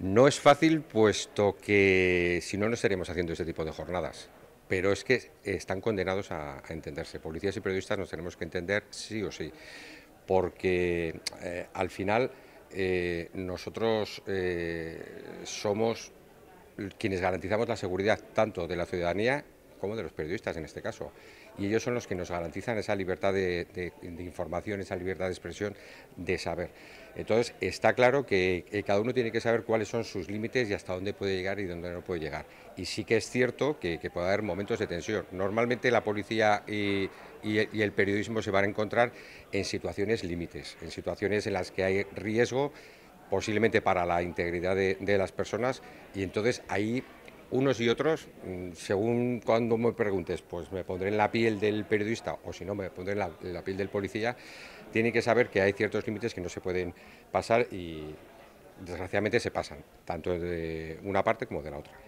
No es fácil, puesto que si no, no estaremos haciendo este tipo de jornadas. Pero es que están condenados a, entenderse. Policías y periodistas nos tenemos que entender sí o sí, porque eh, al final eh, nosotros eh, somos quienes garantizamos la seguridad tanto de la ciudadanía como de los periodistas en este caso. Y ellos son los que nos garantizan esa libertad de información, esa libertad de expresión, de saber. Entonces, está claro que, eh, cada uno tiene que saber cuáles son sus límites y hasta dónde puede llegar y dónde no puede llegar. Y sí que es cierto que, puede haber momentos de tensión. Normalmente la policía y, el periodismo se van a encontrar en situaciones límites, en situaciones en las que hay riesgo posiblemente para la integridad de, de, las personas y entonces ahí unos y otros, mm, según cuando me preguntes, pues me pondré en la piel del periodista o si no me pondré en la, piel del policía, tienen que saber que hay ciertos límites que no se pueden pasar y desgraciadamente se pasan, tanto de una parte como de la otra.